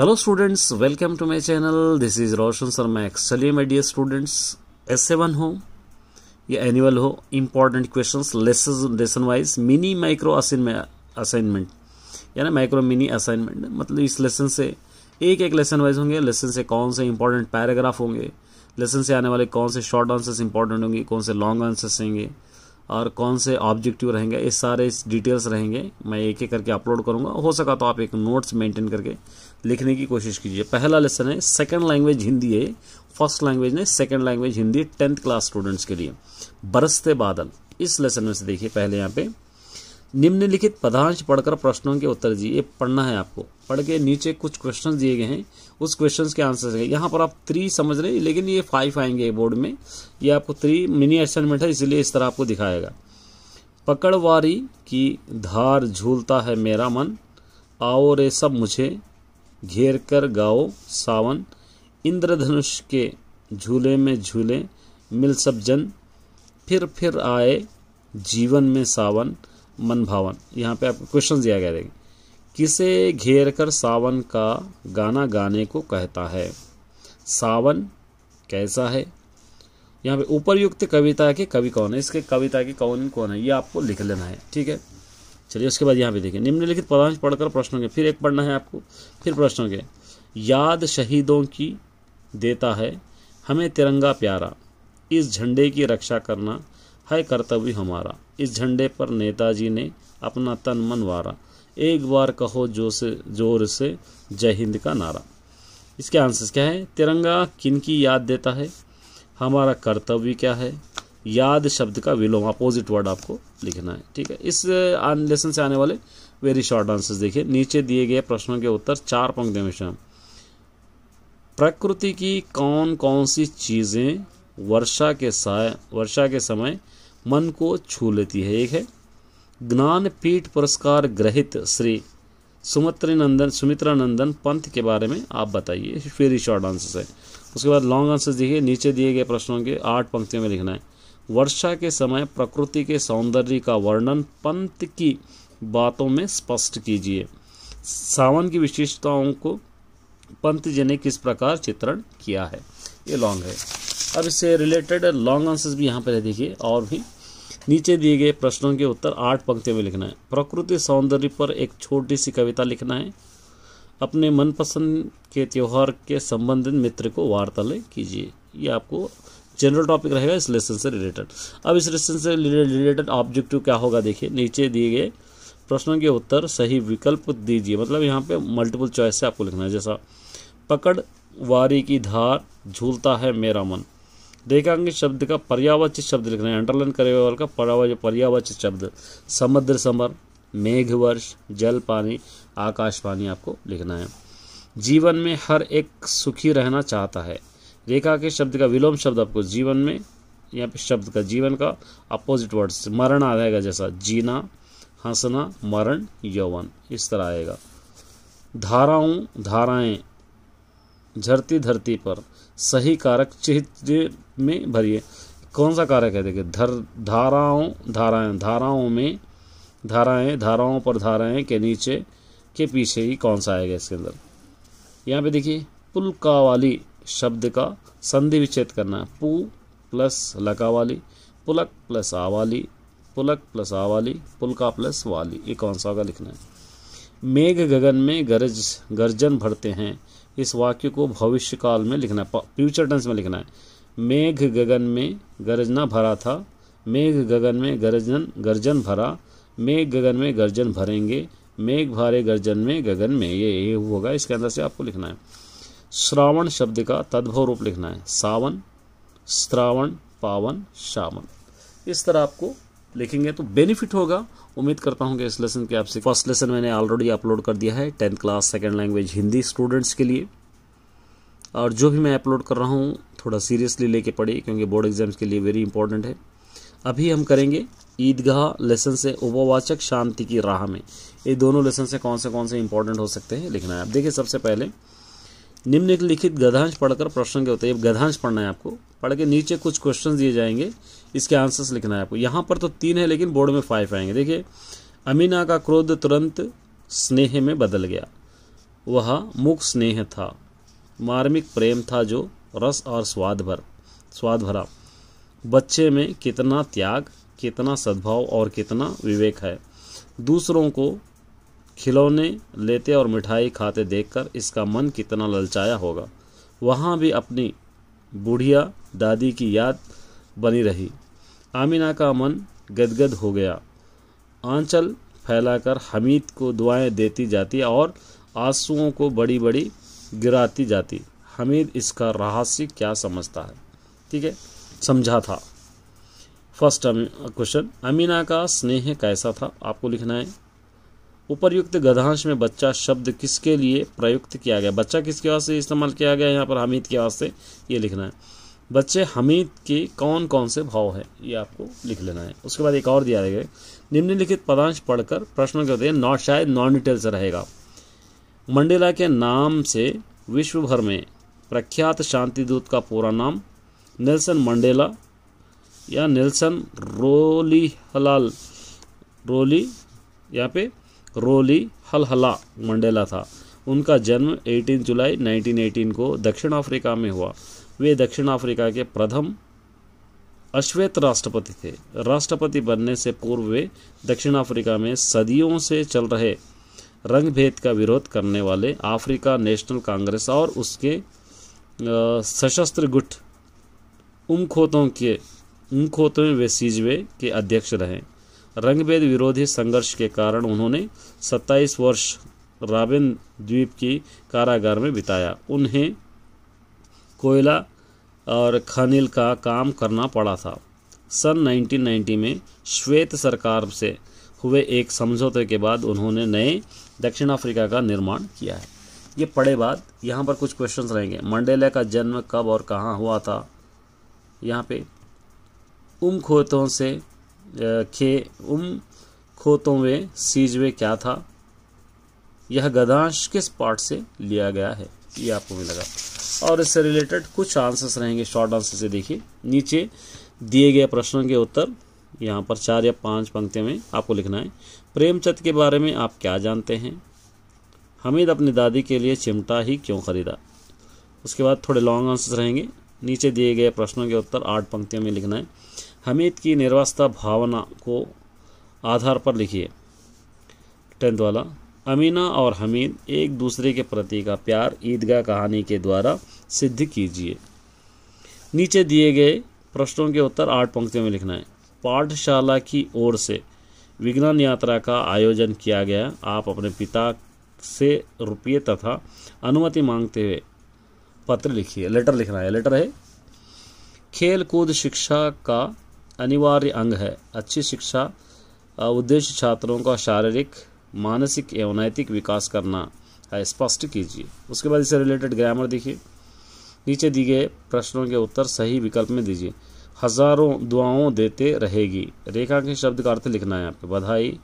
hello students welcome to my channel this is Roshan Sharma एक्स चलिए my dear students S seven हो या annual हो important question lesson lesson wise mini micro assignment यानी micro mini assignment मतलब इस lesson से एक एक लेसन वाइज होंगे लेसन से कौन से इंपॉर्टेंट पैराग्राफ होंगे लेसन से आने वाले कौन से शॉर्ट आंसर्स इंपॉर्टेंट होंगे कौन से लॉन्ग आंसर्स होंगे और कौन से ऑब्जेक्टिव रहेंगे ये सारे डिटेल्स रहेंगे मैं एक एक करके अपलोड करूँगा हो सका तो आप एक नोट्स मेंटेन करके लिखने की कोशिश कीजिए पहला लेसन है सेकेंड लैंग्वेज हिंदी है फर्स्ट लैंग्वेज नहीं second language Hindi tenth class students के लिए बरसते बादल इस लेसन में से देखिए पहले यहाँ पे निम्नलिखित पदांश पढ़कर प्रश्नों के उत्तर दिए ये पढ़ना है आपको पढ़ के नीचे कुछ क्वेश्चन दिए गए हैं उस क्वेश्चन के आंसर है यहाँ पर आप थ्री समझ रहे हैं लेकिन ये फाइव आएंगे बोर्ड में ये आपको थ्री मिनी असाइनमेंट है इसलिए इस तरह आपको दिखाएगा पकड़वारी की धार झूलता है मेरा मन आओ रे सब मुझे घेर कर गाओ सावन इंद्रधनुष के झूले में झूले मिल सब जन फिर फिर आए जीवन में सावन मन भावन यहाँ पे आपको क्वेश्चन दिया गया देखें किसे घेर कर सावन का गाना गाने को कहता है सावन कैसा है यहाँ पे उपरयुक्त कविता के कवि कौन है इसके कविता के कौन कौन है ये आपको लिख लेना है ठीक है चलिए उसके बाद यहाँ पे देखिए निम्नलिखित पदांश पढ़कर प्रश्नों के फिर एक पढ़ना है आपको फिर प्रश्नों के याद शहीदों की देता है हमें तिरंगा प्यारा इस झंडे की रक्षा करना है कर्तव्य हमारा इस झंडे पर नेताजी ने अपना तन मन वारा एक बार कहो जो से जोर से जय हिंद का नारा इसके आंसर क्या है तिरंगा किन की याद देता है हमारा कर्तव्य क्या है याद शब्द का विलोम अपोजिट वर्ड आपको लिखना है ठीक है इस लेसन से आने वाले वेरी शॉर्ट आंसर्स देखिए नीचे दिए गए प्रश्नों के उत्तर चार पंक्तियों हमेशा प्रकृति की कौन कौन सी चीज़ें वर्षा के साय वर्षा के समय मन को छू लेती है एक है ज्ञानपीठ पुरस्कार ग्रहित श्री सुमित्रंदन नंदन सुमित्रा नंदन पंथ के बारे में आप बताइए वेरी शॉर्ट आंसर्स है उसके बाद लॉन्ग आंसर्स देखिए नीचे दिए गए प्रश्नों के आठ पंक्तियों में लिखना है वर्षा के समय प्रकृति के सौंदर्य का वर्णन पंत की बातों में स्पष्ट कीजिए सावन की विशेषताओं को पंत जी ने किस प्रकार चित्रण किया है ये लॉन्ग है अब इससे रिलेटेड लॉन्ग आंसर्स भी यहाँ पर देखिए और भी नीचे दिए गए प्रश्नों के उत्तर आठ पंक्तियों में लिखना है प्रकृति सौंदर्य पर एक छोटी सी कविता लिखना है अपने मनपसंद के त्यौहार के संबंधित मित्र को वार्तालय कीजिए ये आपको जनरल टॉपिक रहेगा इस लेसन से रिलेटेड अब इस लेसन से रिलेटेड ऑब्जेक्टिव क्या होगा देखिए नीचे दिए गए प्रश्नों के उत्तर सही विकल्प दीजिए मतलब यहाँ पे मल्टीपल चॉइस से आपको लिखना है जैसा पकड़ वारी की धार झूलता है मेरा मन रेखांकित शब्द का पर्यावाचित शब्द लिखना है अंडरलाइन करे हुए का पर्यावाचित शब्द समुद्र समर मेघ वर्ष जल पानी आकाश पानी आपको लिखना है जीवन में हर एक सुखी रहना चाहता है रेखा के शब्द का विलोम शब्द आपको जीवन में यहाँ पे शब्द का जीवन का अपोजिट वर्ड्स मरण आ जाएगा जैसा जीना हंसना मरण यौवन इस तरह आएगा धाराओं धाराएं झरती धरती पर सही कारक चित्र में भरिए कौन सा कारक है देखिए धर धाराओं धाराएं धाराओं में धाराएं धाराओं पर धाराएं के नीचे के पीछे ही कौन सा आएगा इसके अंदर यहाँ पे देखिए वाली शब्द का संधि विच्छेद करना है पू प्लस लका वाली पुलक प्लस आ वाली पुलक प्लस आ वाली पुलका प्लस वाली ये कौन सा होगा लिखना है मेघ गगन में गरज गर्जन भरते हैं इस वाक्य को भविष्य काल में लिखना है फ्यूचर टेंस में लिखना है मेघ गगन में गरजना भरा था मेघ गगन में गरजन गर्जन भरा मेघ गगन में गर्जन भरेंगे मेघ भारे गर्जन में गगन में ये ये होगा इसके अंदर से आपको लिखना है श्रावण शब्द का तद्भव रूप लिखना है सावन श्रावण पावन श्रावण इस तरह आपको लिखेंगे तो बेनिफिट होगा उम्मीद करता हूँ कि इस लेसन के आपसे फर्स्ट लेसन मैंने ऑलरेडी अपलोड कर दिया है tenth class second language Hindi students के लिए और जो भी मैं अपलोड कर रहा हूँ थोड़ा सीरियसली लेके पढ़िए क्योंकि बोर्ड एग्जाम्स के लिए वेरी इंपॉर्टेंट है अभी हम करेंगे ईदगाह लेसन से उपवाचक शांति की राह में ये दोनों लेसन से कौन से कौन से इंपॉर्टेंट हो सकते हैं लिखना है आप देखिए सबसे पहले निम्नलिखित गधांश पढ़कर प्रश्न के होते हैं गधांश पढ़ना है आपको पढ़ के नीचे कुछ क्वेश्चन दिए जाएंगे इसके आंसर्स लिखना है आपको यहाँ पर तो तीन है लेकिन बोर्ड में फाइव आएंगे देखिए अमीना का क्रोध तुरंत स्नेह में बदल गया वह मुख स्नेह था मार्मिक प्रेम था जो रस और स्वाद भर स्वाद भरा बच्चे में कितना त्याग कितना सद्भाव और कितना विवेक है दूसरों को खिलौने लेते और मिठाई खाते देखकर इसका मन कितना ललचाया होगा वहाँ भी अपनी बूढ़िया दादी की याद बनी रही आमिना का मन गदगद हो गया आंचल फैलाकर हमीद को दुआएं देती जाती और आंसुओं को बड़ी बड़ी गिराती जाती हमीद इसका रहस्य क्या समझता है ठीक है समझा था फर्स्ट क्वेश्चन अमीना का स्नेह कैसा था आपको लिखना है उपरयुक्त गधांश में बच्चा शब्द किसके लिए प्रयुक्त किया गया बच्चा किसके वास्ते इस्तेमाल किया गया यहाँ पर हमीद के वास्ते ये लिखना है बच्चे हमीद के कौन कौन से भाव है ये आपको लिख लेना है उसके बाद एक और दिया गया निम्नलिखित पदांश पढ़कर प्रश्न करते हैं नॉट शायद नॉन डिटेल से रहेगा मंडेला के नाम से विश्व भर में प्रख्यात शांति दूत का पूरा नाम नेल्सन मंडेला या नेल्सन रोली हलाल रोली यहाँ पे रोली हलहला मंडेला था उनका जन्म 18 जुलाई 1918 को दक्षिण अफ्रीका में हुआ वे दक्षिण अफ्रीका के प्रथम अश्वेत राष्ट्रपति थे राष्ट्रपति बनने से पूर्व वे दक्षिण अफ्रीका में सदियों से चल रहे रंग भेद का विरोध करने वाले अफ्रीका नेशनल कांग्रेस और उसके सशस्त्र गुट उमखोतों के उमखोतों वे सीजवे के अध्यक्ष रहे रंगभेद विरोधी संघर्ष के कारण उन्होंने 27 वर्ष राबिन द्वीप की कारागार में बिताया उन्हें कोयला और खनिल का काम करना पड़ा था सन 1990 में श्वेत सरकार से हुए एक समझौते के बाद उन्होंने नए दक्षिण अफ्रीका का निर्माण किया है ये पढ़े बाद यहाँ पर कुछ क्वेश्चंस रहेंगे मंडेला का जन्म कब और कहाँ हुआ था यहाँ पे उमखोतों से के उम खोतों में सीज में क्या था यह गदांश किस पार्ट से लिया गया है ये आपको मिलेगा और इससे रिलेटेड कुछ आंसर्स रहेंगे शॉर्ट आंसर से देखिए नीचे दिए गए प्रश्नों के उत्तर यहाँ पर चार या पांच पंक्तियों में आपको लिखना है प्रेमचंद के बारे में आप क्या जानते हैं हमीद अपनी दादी के लिए चिमटा ही क्यों खरीदा उसके बाद थोड़े लॉन्ग आंसर्स रहेंगे नीचे दिए गए प्रश्नों के उत्तर आठ पंक्तियों में लिखना है हमीद की निर्वास्ता भावना को आधार पर लिखिए टेंथ वाला अमीना और हमीद एक दूसरे के प्रति का प्यार ईदगाह कहानी के द्वारा सिद्ध कीजिए नीचे दिए गए प्रश्नों के उत्तर आठ पंक्तियों में लिखना है पाठशाला की ओर से विज्ञान यात्रा का आयोजन किया गया आप अपने पिता से रुपये तथा अनुमति मांगते हुए पत्र लिखिए लेटर लिखना है लेटर है खेल कूद शिक्षा का अनिवार्य अंग है अच्छी शिक्षा उद्देश्य छात्रों का शारीरिक मानसिक एवं नैतिक विकास करना है स्पष्ट कीजिए उसके बाद इससे रिलेटेड ग्रामर देखिए नीचे दिए गए प्रश्नों के उत्तर सही विकल्प में दीजिए हजारों दुआओं देते रहेगी रेखा के शब्द का अर्थ लिखना है आपको बधाई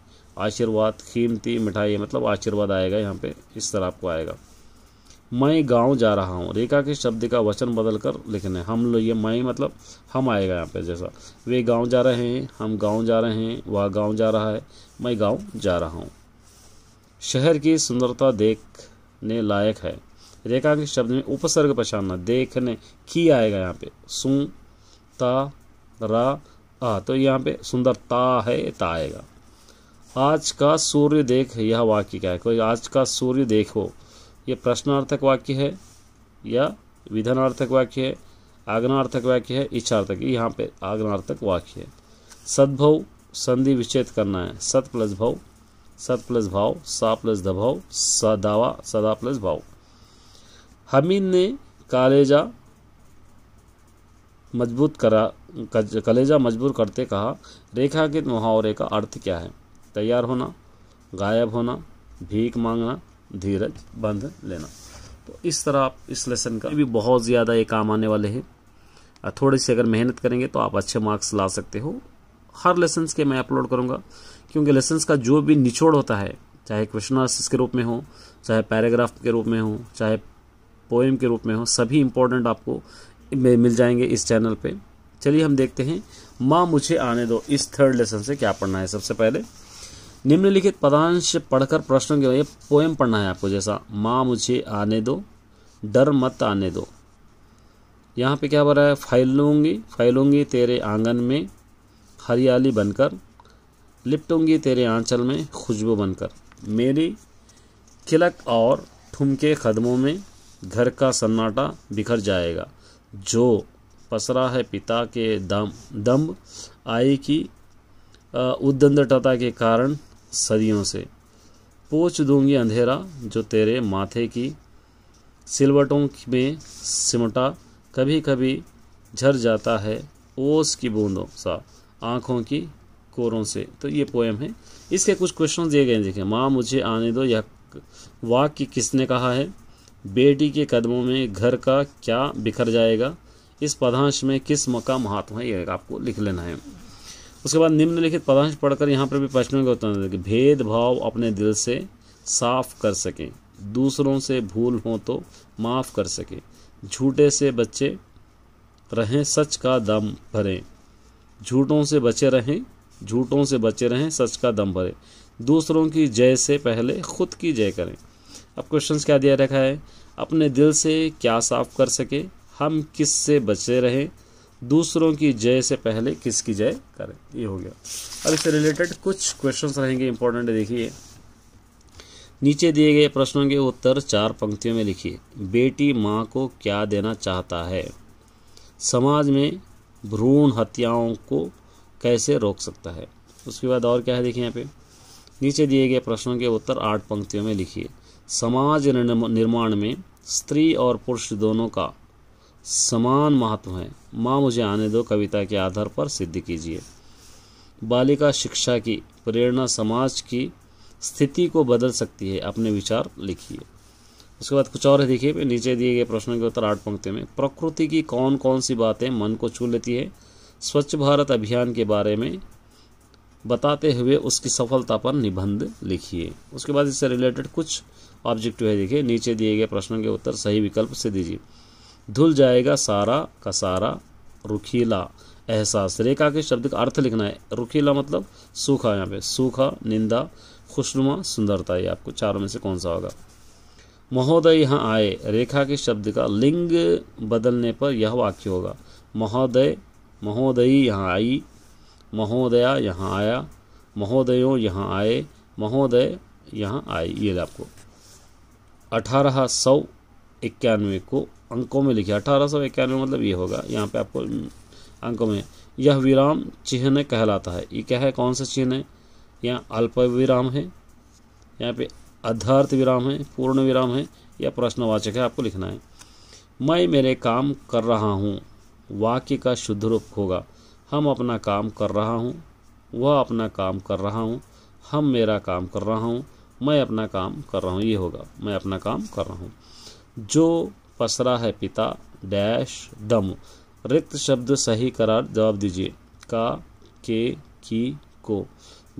आशीर्वाद कीमती मिठाई मतलब आशीर्वाद आएगा यहाँ पे इस तरह आपको आएगा मैं गांव जा रहा हूँ रेखा के शब्द का वचन बदल कर लिखने हम लोग ये मैं मतलब हम आएगा यहाँ पे जैसा वे गांव जा रहे हैं हम गांव जा रहे हैं वह गांव जा रहा है मैं गांव जा रहा हूँ शहर की सुंदरता देखने लायक है रेखा के शब्द में उपसर्ग पहचानना देखने की आएगा यहाँ पे सु ता रा आ तो यहाँ पे सुंदरता है ता आएगा आज का सूर्य देख यह वाक्य क्या है कोई आज का सूर्य देखो यह प्रश्नार्थक वाक्य है या विधानार्थक वाक्य है आग्नार्थक वाक्य है इच्छार्थक यहाँ पे आग्नार्थक वाक्य है सद्भव संधि विच्छेद करना है सत प्लस भाव सत प्लस भाव सा प्लस दभाव सदावा सदा प्लस भाव हमीद ने कालेजा मजबूत करा कलेजा मजबूर करते कहा रेखांकित मुहावरे का अर्थ क्या है तैयार होना गायब होना भीख मांगना धीरज बंध लेना तो इस तरह आप इस लेसन का भी बहुत ज़्यादा ये काम आने वाले हैं थोड़ी सी अगर मेहनत करेंगे तो आप अच्छे मार्क्स ला सकते हो हर लेसन्स के मैं अपलोड करूँगा क्योंकि लेसन्स का जो भी निचोड़ होता है चाहे क्वेश्चन आंसर्स के रूप में हो चाहे पैराग्राफ के रूप में हो चाहे पोएम के रूप में हो सभी इम्पोर्टेंट आपको मिल जाएंगे इस चैनल पे चलिए हम देखते हैं माँ मुझे आने दो इस थर्ड लेसन से क्या पढ़ना है सबसे पहले निम्नलिखित पदांश पढ़कर प्रश्नों के पोएम पढ़ना है आपको जैसा माँ मुझे आने दो डर मत आने दो यहाँ पे क्या हो रहा है फैलूंगी फैलूंगी तेरे आंगन में हरियाली बनकर लिपटूंगी तेरे आंचल में खुशबू बनकर मेरी खिलक और ठुमके कदमों में घर का सन्नाटा बिखर जाएगा जो पसरा है पिता के दम दम आई की उद्दंडता के कारण सदियों से पोछ दूंगी अंधेरा जो तेरे माथे की सिलवटों में सिमटा कभी कभी झर जाता है ओस की बूंदों सा आँखों की कोरों से तो ये पोएम है इसके कुछ क्वेश्चन दिए गए देखें माँ मुझे आने दो यह वाक्य किसने कहा है बेटी के कदमों में घर का क्या बिखर जाएगा इस पदांश में किस मका महात्मा है ये आपको लिख लेना है उसके बाद निम्नलिखित पदांश पढ़कर यहाँ पर भी प्रश्नों के उत्तर दें भेदभाव अपने दिल से साफ कर सकें दूसरों से भूल हो तो माफ़ कर सकें झूठे से बच्चे रहें सच का दम भरें झूठों से बचे रहें झूठों से बचे रहें सच का दम भरें दूसरों की जय से पहले खुद की जय करें अब क्वेश्चन क्या दिया रखा है अपने दिल से क्या साफ कर सके हम किस से बचे रहें दूसरों की जय से पहले किसकी जय करें ये हो गया अब इससे रिलेटेड कुछ क्वेश्चन रहेंगे इंपॉर्टेंट देखिए नीचे दिए गए प्रश्नों के उत्तर चार पंक्तियों में लिखिए बेटी माँ को क्या देना चाहता है समाज में भ्रूण हत्याओं को कैसे रोक सकता है उसके बाद और क्या है देखिए यहाँ पे नीचे दिए गए प्रश्नों के उत्तर आठ पंक्तियों में लिखिए समाज निर्माण में स्त्री और पुरुष दोनों का समान महत्व हैं माँ मुझे आने दो कविता के आधार पर सिद्ध कीजिए बालिका शिक्षा की प्रेरणा समाज की स्थिति को बदल सकती है अपने विचार लिखिए उसके बाद कुछ और है देखिए नीचे दिए गए प्रश्नों के उत्तर आठ पंक्ति में प्रकृति की कौन कौन सी बातें मन को छू लेती है स्वच्छ भारत अभियान के बारे में बताते हुए उसकी सफलता पर निबंध लिखिए उसके बाद इससे रिलेटेड कुछ ऑब्जेक्टिव है देखिए नीचे दिए गए प्रश्नों के उत्तर सही विकल्प से दीजिए धुल जाएगा सारा का सारा रुखीला एहसास रेखा के शब्द का अर्थ लिखना है रुखीला मतलब सूखा यहाँ पे सूखा निंदा खुशनुमा सुंदरता ये आपको चारों में से कौन सा होगा महोदय यहाँ आए रेखा के शब्द का लिंग बदलने पर यह वाक्य होगा महोदय महोदयी यहाँ आई महोदया यहाँ आया महोदयों यहाँ आए महोदय यहाँ आए ये आपको अठारह सौ इक्यानवे को अंकों में लिखे अठारह सौ इक्यानवे मतलब ये होगा यहाँ पे आपको हम्म, अंकों में यह विराम चिन्ह कहलाता है ये क्या है कौन सा चिन्ह है यहाँ अल्प विराम है यहाँ पे अधार्थ विराम है पूर्ण विराम है या प्रश्नवाचक है आपको लिखना है मैं मेरे काम कर रहा हूँ वाक्य का शुद्ध रूप होगा हम अपना काम कर रहा हूँ वह अपना काम कर रहा हूँ हम मेरा काम कर रहा हूँ मैं अपना काम कर रहा हूँ ये होगा मैं अपना काम कर रहा हूँ जो पसरा है पिता डैश दम रिक्त शब्द सही करार जवाब दीजिए का के की को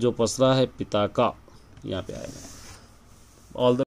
जो पसरा है पिता का यहाँ पे आएगा ऑल द